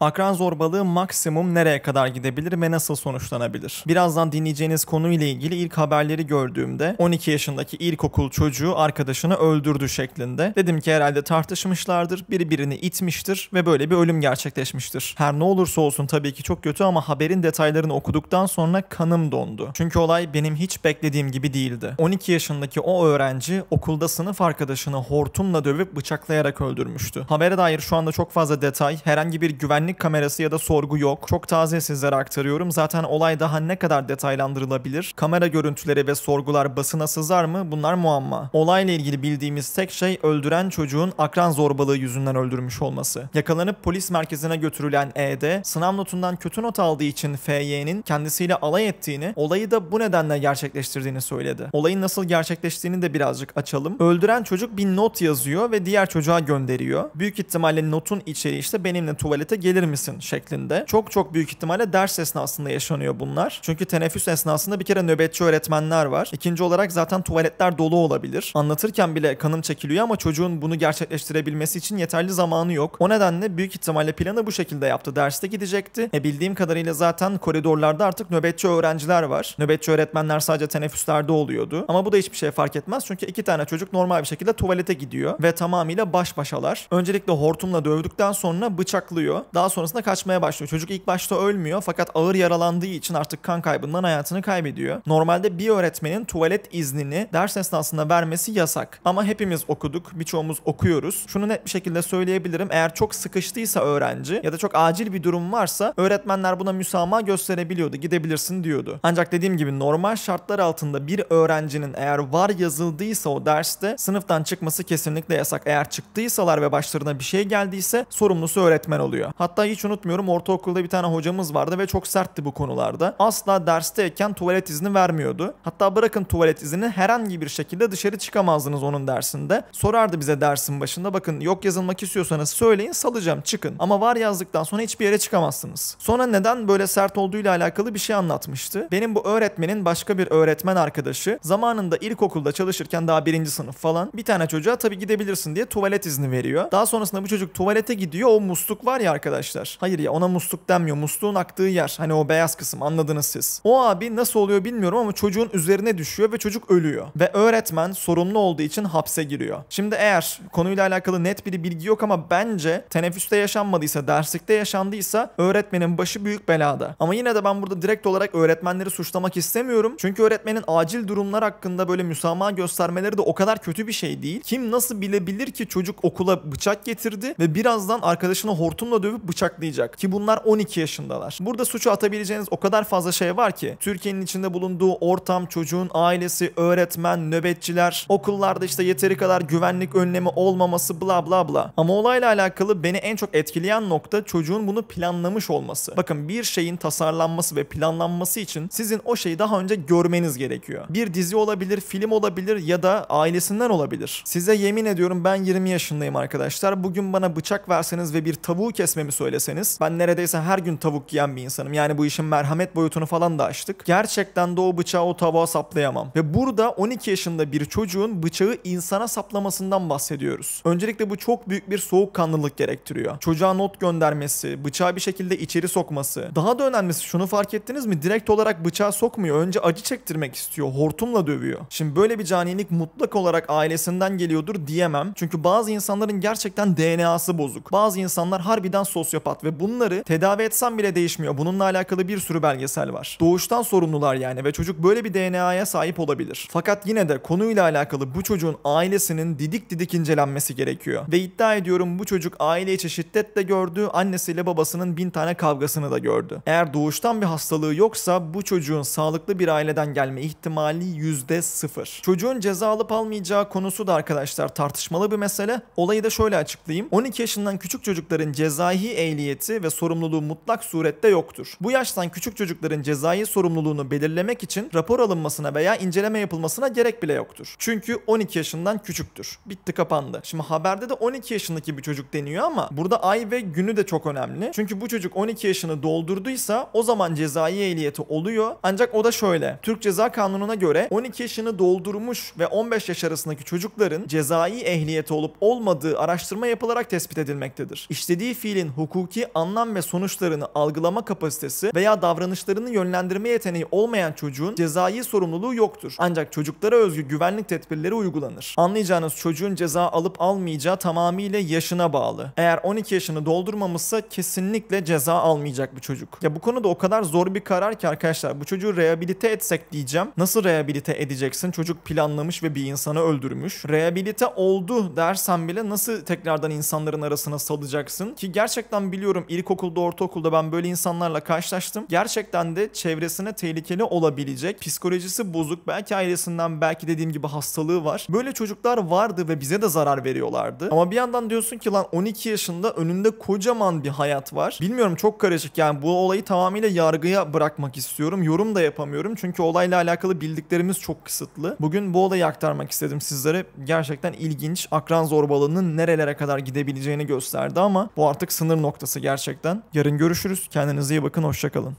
Akran zorbalığı maksimum nereye kadar gidebilir ve nasıl sonuçlanabilir? Birazdan dinleyeceğiniz konuyla ilgili ilk haberleri gördüğümde 12 yaşındaki ilkokul çocuğu arkadaşını öldürdü şeklinde. Dedim ki herhalde tartışmışlardır, birbirini itmiştir ve böyle bir ölüm gerçekleşmiştir. Her ne olursa olsun tabii ki çok kötü ama haberin detaylarını okuduktan sonra kanım dondu. Çünkü olay benim hiç beklediğim gibi değildi. 12 yaşındaki o öğrenci okulda sınıf arkadaşını hortumla dövüp bıçaklayarak öldürmüştü. Habere dair şu anda çok fazla detay, herhangi bir güven güvenlik kamerası ya da sorgu yok. Çok taze sizlere aktarıyorum. Zaten olay daha ne kadar detaylandırılabilir? Kamera görüntüleri ve sorgular basına sızar mı? Bunlar muamma. Olayla ilgili bildiğimiz tek şey öldüren çocuğun akran zorbalığı yüzünden öldürmüş olması. Yakalanıp polis merkezine götürülen E'de sınav notundan kötü not aldığı için FY'nin kendisiyle alay ettiğini, olayı da bu nedenle gerçekleştirdiğini söyledi. Olayın nasıl gerçekleştiğini de birazcık açalım. Öldüren çocuk bir not yazıyor ve diğer çocuğa gönderiyor. Büyük ihtimalle notun içeriği işte benimle tuvalete gelir gelir misin şeklinde. Çok çok büyük ihtimalle ders esnasında yaşanıyor bunlar. Çünkü teneffüs esnasında bir kere nöbetçi öğretmenler var. İkinci olarak zaten tuvaletler dolu olabilir. Anlatırken bile kanım çekiliyor ama çocuğun bunu gerçekleştirebilmesi için yeterli zamanı yok. O nedenle büyük ihtimalle planı bu şekilde yaptı. Derste gidecekti. E bildiğim kadarıyla zaten koridorlarda artık nöbetçi öğrenciler var. Nöbetçi öğretmenler sadece teneffüslerde oluyordu. Ama bu da hiçbir şey fark etmez. Çünkü iki tane çocuk normal bir şekilde tuvalete gidiyor ve tamamıyla baş başalar. Öncelikle hortumla dövdükten sonra bıçaklıyor. Daha daha sonrasında kaçmaya başlıyor. Çocuk ilk başta ölmüyor fakat ağır yaralandığı için artık kan kaybından hayatını kaybediyor. Normalde bir öğretmenin tuvalet iznini ders esnasında vermesi yasak. Ama hepimiz okuduk, birçoğumuz okuyoruz. Şunu net bir şekilde söyleyebilirim. Eğer çok sıkıştıysa öğrenci ya da çok acil bir durum varsa öğretmenler buna müsamaha gösterebiliyordu. Gidebilirsin diyordu. Ancak dediğim gibi normal şartlar altında bir öğrencinin eğer var yazıldıysa o derste sınıftan çıkması kesinlikle yasak. Eğer çıktıysalar ve başlarına bir şey geldiyse sorumlusu öğretmen oluyor. Hatta Hatta hiç unutmuyorum ortaokulda bir tane hocamız vardı ve çok sertti bu konularda. Asla dersteyken tuvalet izni vermiyordu. Hatta bırakın tuvalet izni herhangi bir şekilde dışarı çıkamazdınız onun dersinde. Sorardı bize dersin başında bakın yok yazılmak istiyorsanız söyleyin salacağım çıkın. Ama var yazdıktan sonra hiçbir yere çıkamazsınız. Sonra neden böyle sert olduğuyla alakalı bir şey anlatmıştı. Benim bu öğretmenin başka bir öğretmen arkadaşı zamanında ilkokulda çalışırken daha birinci sınıf falan bir tane çocuğa tabii gidebilirsin diye tuvalet izni veriyor. Daha sonrasında bu çocuk tuvalete gidiyor o musluk var ya arkadaş arkadaşlar. Hayır ya ona musluk denmiyor. Musluğun aktığı yer. Hani o beyaz kısım anladınız siz. O abi nasıl oluyor bilmiyorum ama çocuğun üzerine düşüyor ve çocuk ölüyor. Ve öğretmen sorumlu olduğu için hapse giriyor. Şimdi eğer konuyla alakalı net bir bilgi yok ama bence teneffüste yaşanmadıysa, derslikte yaşandıysa öğretmenin başı büyük belada. Ama yine de ben burada direkt olarak öğretmenleri suçlamak istemiyorum. Çünkü öğretmenin acil durumlar hakkında böyle müsamaha göstermeleri de o kadar kötü bir şey değil. Kim nasıl bilebilir ki çocuk okula bıçak getirdi ve birazdan arkadaşını hortumla dövüp bıçaklayacak. Ki bunlar 12 yaşındalar. Burada suçu atabileceğiniz o kadar fazla şey var ki. Türkiye'nin içinde bulunduğu ortam, çocuğun ailesi, öğretmen, nöbetçiler, okullarda işte yeteri kadar güvenlik önlemi olmaması bla bla bla. Ama olayla alakalı beni en çok etkileyen nokta çocuğun bunu planlamış olması. Bakın bir şeyin tasarlanması ve planlanması için sizin o şeyi daha önce görmeniz gerekiyor. Bir dizi olabilir, film olabilir ya da ailesinden olabilir. Size yemin ediyorum ben 20 yaşındayım arkadaşlar. Bugün bana bıçak verseniz ve bir tavuğu kesmemi söyleseniz söyleseniz ben neredeyse her gün tavuk yiyen bir insanım. Yani bu işin merhamet boyutunu falan da açtık. Gerçekten de o bıçağı o tavuğa saplayamam. Ve burada 12 yaşında bir çocuğun bıçağı insana saplamasından bahsediyoruz. Öncelikle bu çok büyük bir soğukkanlılık gerektiriyor. Çocuğa not göndermesi, bıçağı bir şekilde içeri sokması. Daha da önemlisi şunu fark ettiniz mi? Direkt olarak bıçağı sokmuyor. Önce acı çektirmek istiyor. Hortumla dövüyor. Şimdi böyle bir canilik mutlak olarak ailesinden geliyordur diyemem. Çünkü bazı insanların gerçekten DNA'sı bozuk. Bazı insanlar harbiden sosyal sosyopat ve bunları tedavi etsem bile değişmiyor. Bununla alakalı bir sürü belgesel var. Doğuştan sorumlular yani ve çocuk böyle bir DNA'ya sahip olabilir. Fakat yine de konuyla alakalı bu çocuğun ailesinin didik didik incelenmesi gerekiyor. Ve iddia ediyorum bu çocuk aile içi şiddet de gördü, annesiyle babasının bin tane kavgasını da gördü. Eğer doğuştan bir hastalığı yoksa bu çocuğun sağlıklı bir aileden gelme ihtimali yüzde sıfır. Çocuğun ceza alıp almayacağı konusu da arkadaşlar tartışmalı bir mesele. Olayı da şöyle açıklayayım. 12 yaşından küçük çocukların cezai ehliyeti ve sorumluluğu mutlak surette yoktur. Bu yaştan küçük çocukların cezai sorumluluğunu belirlemek için rapor alınmasına veya inceleme yapılmasına gerek bile yoktur. Çünkü 12 yaşından küçüktür. Bitti kapandı. Şimdi haberde de 12 yaşındaki bir çocuk deniyor ama burada ay ve günü de çok önemli. Çünkü bu çocuk 12 yaşını doldurduysa o zaman cezai ehliyeti oluyor. Ancak o da şöyle. Türk Ceza Kanunu'na göre 12 yaşını doldurmuş ve 15 yaş arasındaki çocukların cezai ehliyeti olup olmadığı araştırma yapılarak tespit edilmektedir. İşlediği fiilin hukuk hukuki anlam ve sonuçlarını algılama kapasitesi veya davranışlarını yönlendirme yeteneği olmayan çocuğun cezai sorumluluğu yoktur. Ancak çocuklara özgü güvenlik tedbirleri uygulanır. Anlayacağınız çocuğun ceza alıp almayacağı tamamıyla yaşına bağlı. Eğer 12 yaşını doldurmamışsa kesinlikle ceza almayacak bir çocuk. Ya bu konuda o kadar zor bir karar ki arkadaşlar bu çocuğu rehabilite etsek diyeceğim. Nasıl rehabilite edeceksin? Çocuk planlamış ve bir insanı öldürmüş. Rehabilite oldu dersen bile nasıl tekrardan insanların arasına salacaksın ki gerçekten gerçekten biliyorum ilkokulda, ortaokulda ben böyle insanlarla karşılaştım. Gerçekten de çevresine tehlikeli olabilecek, psikolojisi bozuk, belki ailesinden belki dediğim gibi hastalığı var. Böyle çocuklar vardı ve bize de zarar veriyorlardı. Ama bir yandan diyorsun ki lan 12 yaşında önünde kocaman bir hayat var. Bilmiyorum çok karışık yani bu olayı tamamıyla yargıya bırakmak istiyorum. Yorum da yapamıyorum çünkü olayla alakalı bildiklerimiz çok kısıtlı. Bugün bu olayı aktarmak istedim sizlere. Gerçekten ilginç. Akran zorbalığının nerelere kadar gidebileceğini gösterdi ama bu artık sınır noktası gerçekten. Yarın görüşürüz. Kendinize iyi bakın. Hoşçakalın.